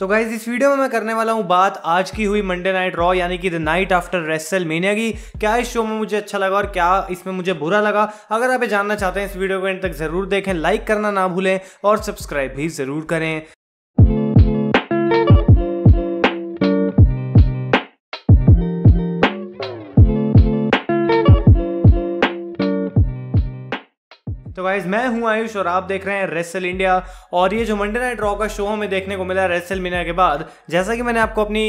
तो गाइज इस वीडियो में मैं करने वाला हूँ बात आज की हुई मंडे नाइट रॉ यानी कि the night after WrestleMania की क्या इस शो में मुझे अच्छा लगा और क्या इसमें मुझे बुरा लगा अगर आप ये जानना चाहते हैं इस वीडियो को एंड तक जरूर देखें लाइक करना ना भूलें और सब्सक्राइब भी जरूर करें गाइस मैं हूं आयुष और आप देख रहे हैं रेसल इंडिया और ये जो मंडे नाइट रॉ का शो हमें देखने को मिला रेसल मीना के बाद जैसा कि मैंने आपको अपनी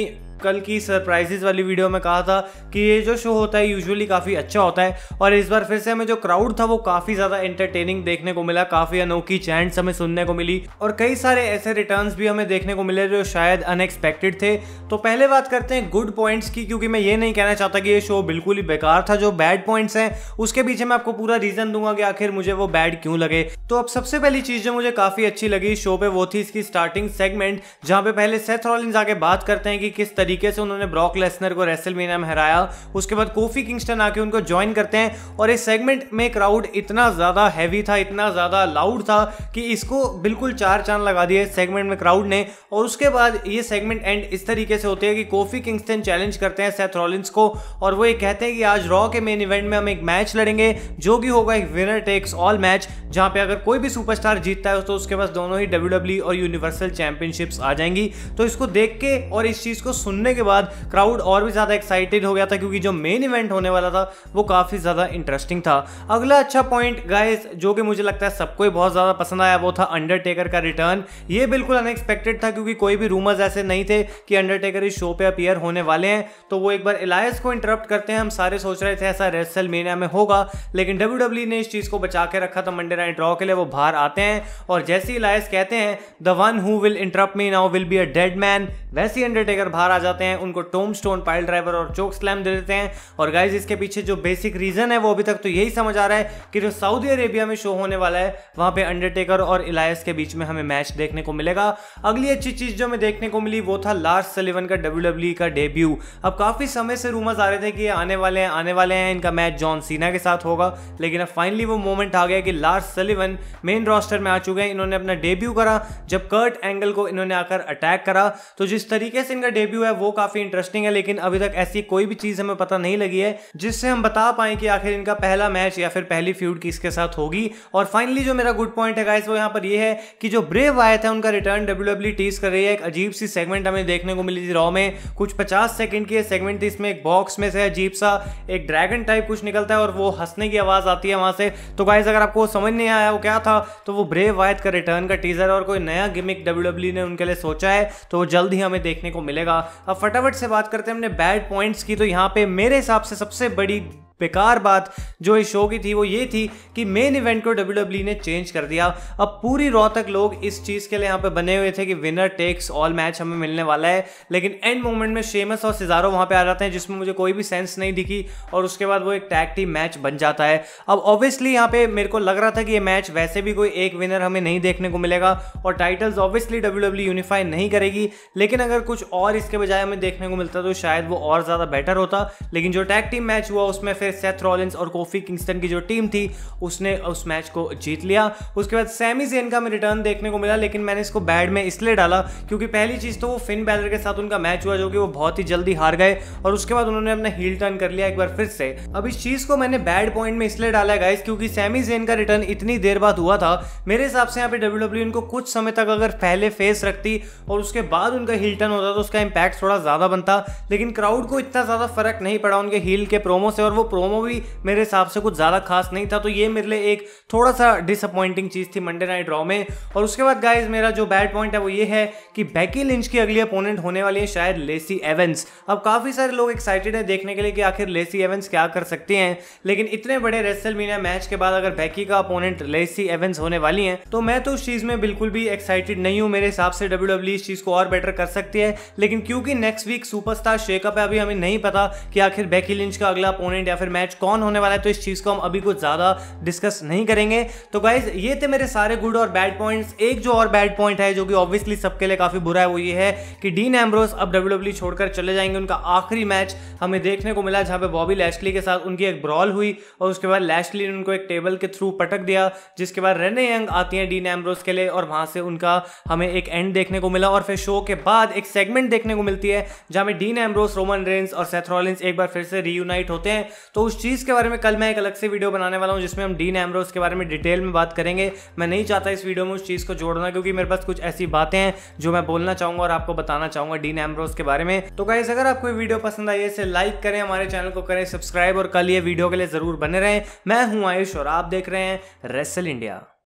कल की सरप्राइजेज वाली वीडियो में कहा था कि ये जो शो होता है यूजुअली काफ़ी अच्छा होता है और इस बार फिर से हमें जो क्राउड था वो काफ़ी ज़्यादा एंटरटेनिंग देखने को मिला काफ़ी अनोखी चैंट्स हमें सुनने को मिली और कई सारे ऐसे रिटर्न्स भी हमें देखने को मिले जो शायद अनएक्सपेक्टेड थे तो पहले बात करते हैं गुड पॉइंट्स की क्योंकि मैं ये नहीं कहना चाहता कि ये शो बिल्कुल ही बेकार था जो बैड पॉइंट्स हैं उसके पीछे मैं आपको पूरा रीज़न दूंगा कि आखिर मुझे वो बैड क्यों लगे तो अब सबसे पहली चीज़ जो मुझे काफ़ी अच्छी लगी शो पे वो थी इसकी स्टार्टिंग सेगमेंट जहाँ पे पहले सेथ रॉलिंग आके बात करते हैं कि किस तरीके तरीके से उन्होंने ब्रॉक लेसनर को रेसल में हराया उसके बाद कोफी किंगस्टन आके उनको ज्वाइन करते हैं और इस सेगमेंट में क्राउड इतना ज़्यादा हैवी था इतना ज़्यादा लाउड था कि इसको बिल्कुल चार चांद लगा दिए सेगमेंट में क्राउड ने और उसके बाद ये सेगमेंट एंड इस तरीके से होते हैं कि कोफी किंगस्टन चैलेंज करते हैं सेथ रॉलिंस को और वो ये कहते हैं कि आज रॉ के मेन इवेंट में हम एक मैच लड़ेंगे जो कि होगा एक विनर टेक्स ऑल मैच जहां पे अगर कोई भी सुपरस्टार जीतता है तो उसके पास दोनों ही डब्ल्यू e और यूनिवर्सल चैंपियनशिप्स आ जाएंगी तो इसको देख के और इस चीज़ को सुन सुनने के बाद क्राउड और भी ज़्यादा एक्साइटेड हो गया था क्योंकि जो मेन इवेंट होने वाला था वो काफ़ी ज़्यादा इंटरेस्टिंग था अगला अच्छा पॉइंट गाइस जो कि मुझे लगता है सबको ही बहुत ज़्यादा पसंद आया वो था अंडरटेकर का रिटर्न ये बिल्कुल अनएक्सपेक्टेड था क्योंकि कोई भी रूमर्स ऐसे नहीं थे कि अंडरटेकर इस शो पर अपियर होने वाले हैं तो वो एक बार इलायस को इंटरप्ट करते हैं हम सारे सोच रहे थे ऐसा रेसल में होगा लेकिन डब्ल्यू ने इस चीज़ को बचा के रखा था मंडे नाइट ड्रॉ के लिए वो बाहर आते हैं और जैसे ही इलायस कहते हैं the one who will interrupt me now will be a dead man वैसे ही अंडरटेकर बाहर आ जाते हैं उनको टोम स्टोन पाइल ड्राइवर और चोक स्लैम दे देते हैं और गाइज इसके पीछे जो बेसिक रीजन है वो अभी तक तो यही समझ आ रहा है कि जो सऊदी अरेबिया में शो होने वाला है वहां पे अंडरटेकर और इलायस के बीच में हमें मैच देखने को मिलेगा अगली अच्छी चीज जो हमें देखने को मिली वो था लार्ज सलीवन का डब्ल्यू e का डेब्यू अब काफी समय से रूमर्स आ रहे थे कि ये आने वाले हैं आने वाले हैं इनका मैच जॉन सीना के साथ होगा लेकिन अब फाइनली वो मोमेंट आ गया कि लार्ज सलीवन मेन रोस्टर में आ चुके हैं इन्होंने अपना डेब्यू करा जब कर्ट एंगल को इन्होंने आकर अटैक करा तो जिस तरीके से इनका डेब्यू है वो काफी इंटरेस्टिंग है लेकिन अभी तक ऐसी कोई भी चीज हमें पता नहीं लगी है जिससे हम बता पाए कि आखिर इनका पहला मैच या फिर पहली फ्यूड किसके साथ होगी और फाइनली जो मेरा गुड पॉइंट है गाइस वो यहाँ पर ये है कि जो ब्रेव आया है उनका रिटर्न डब्ल्यू डब्ल्यू टीज कर रही है एक अजीब सी सेगमेंट हमें देखने को मिली थी रॉ में कुछ पचास सेकंड की सेगमेंट थी इसमें एक बॉक्स में से अजीब सा एक ड्रैगन टाइप कुछ निकलता है और वो हंसने की आवाज आती है वहां से तो गाइज अगर आपको समझ नहीं आया वो क्या था तो वो ब्रेव वायत का रिटर्न का टीजर और कोई नया गिमिक डब्ल्यू e ने उनके लिए सोचा है तो जल्द ही हमें देखने को मिलेगा अब फटाफट से बात करते हैं हमने बैड पॉइंट्स की तो यहाँ पे मेरे हिसाब से सबसे बड़ी बेकार बात जो इस शो की थी वो ये थी कि मेन इवेंट को डब्ल्यू e ने चेंज कर दिया अब पूरी रॉ तक लोग इस चीज़ के लिए यहाँ पे बने हुए थे कि विनर टेक्स ऑल मैच हमें मिलने वाला है लेकिन एंड मोमेंट में शेमस और सिजारो वहाँ पे आ जाते हैं जिसमें मुझे कोई भी सेंस नहीं दिखी और उसके बाद वो एक टैग टीम मैच बन जाता है अब ऑब्वियसली यहाँ पे मेरे को लग रहा था कि ये मैच वैसे भी कोई एक विनर हमें नहीं देखने को मिलेगा और टाइटल्स ऑब्वियसली डब्ल्यू यूनिफाई नहीं करेगी लेकिन अगर कुछ और इसके बजाय हमें देखने को मिलता तो शायद वो और ज़्यादा बेटर होता लेकिन जो टैग टीम मैच हुआ उसमें फिर से सेथ रॉलिंस और कोफी किंगस्टन की जो टीम थी उसने उस मैच को जीत लिया उसके बाद सेमी जेन का रिटर्न देखने को मिला लेकिन मैंने इसको बैड में इसलिए डाला क्योंकि पहली चीज़ तो वो फिन बैलर के साथ उनका मैच हुआ जो कि वो बहुत ही जल्दी हार गए और उसके बाद उन्होंने अपना हील टर्न कर लिया एक बार फिर से अब इस चीज़ को मैंने बैड पॉइंट में इसलिए डाला गाइस क्योंकि सेमी जेन का रिटर्न इतनी देर बाद हुआ था मेरे हिसाब से यहाँ पे डब्ल्यू इनको e कुछ समय तक अगर पहले फेस रखती और उसके बाद उनका हील टर्न होता तो उसका इम्पैक्ट थोड़ा ज़्यादा बनता लेकिन क्राउड को इतना ज़्यादा फर्क नहीं पड़ा उनके हील के प्रोमो से और वो प्रोमो भी मेरे हिसाब से कुछ ज़्यादा खास नहीं था तो ये मेरे लिए एक थोड़ा सा डिसअपॉइंटिंग चीज़ थी मंडे नाइट रॉ में और उसके बाद गाइज मेरा जो बैड पॉइंट है वो ये है कि बैकी लिंच की अगली अपोनेंट होने वाली है शायद लेसी एवेंस अब काफ़ी सारे लोग एक्साइटेड हैं देखने के लिए कि आखिर लेसी एवेंस क्या कर सकती हैं लेकिन इतने बड़े रेसल मैच के बाद अगर बैकी का अपोनेंट लेसी एवेंस होने वाली हैं तो मैं तो उस चीज़ में बिल्कुल भी एक्साइटेड नहीं हूँ मेरे हिसाब से डब्ल्यू डब्ल्यू e इस चीज़ को और बेटर कर सकती है लेकिन क्योंकि नेक्स्ट वीक सुपरस्टार शेकअप है अभी हमें नहीं पता कि आखिर बैकी लिंच का अगला अपोनेंट या फिर फिर मैच कौन होने वाला है तो इस चीज़ को हम अभी कुछ ज़्यादा डिस्कस नहीं करेंगे तो गाइज ये थे मेरे सारे गुड और बैड पॉइंट्स एक जो और बैड पॉइंट है जो कि ऑब्वियसली सबके लिए काफ़ी बुरा है वो ये है कि डीन एम्ब्रोस अब डब्ल्यू e छोड़कर चले जाएंगे उनका आखिरी मैच हमें देखने को मिला जहाँ पे बॉबी लैशली के साथ उनकी एक ब्रॉल हुई और उसके बाद लैशली ने उनको एक टेबल के थ्रू पटक दिया जिसके बाद रेने यंग आती हैं डीन एम्ब्रोस के लिए और वहाँ से उनका हमें एक एंड देखने को मिला और फिर शो के बाद एक सेगमेंट देखने को मिलती है जहाँ में डीन एम्ब्रोस रोमन रेंस और सेथरॉलिन्स एक बार फिर से रीयूनाइट होते हैं तो उस चीज़ के बारे में कल मैं एक अलग से वीडियो बनाने वाला हूँ जिसमें हम डीन एमरोज के बारे में डिटेल में बात करेंगे मैं नहीं चाहता इस वीडियो में उस चीज़ को जोड़ना क्योंकि मेरे पास कुछ ऐसी बातें हैं जो मैं बोलना चाहूंगा और आपको बताना चाहूंगा डीन एमरोज के बारे में तो कैसे अगर आपको वीडियो पसंद आई है इसे लाइक करें हमारे चैनल को करें सब्सक्राइब और कल ये वीडियो के लिए ज़रूर बने रहें मैं हूँ आयुष और आप देख रहे हैं रेसल इंडिया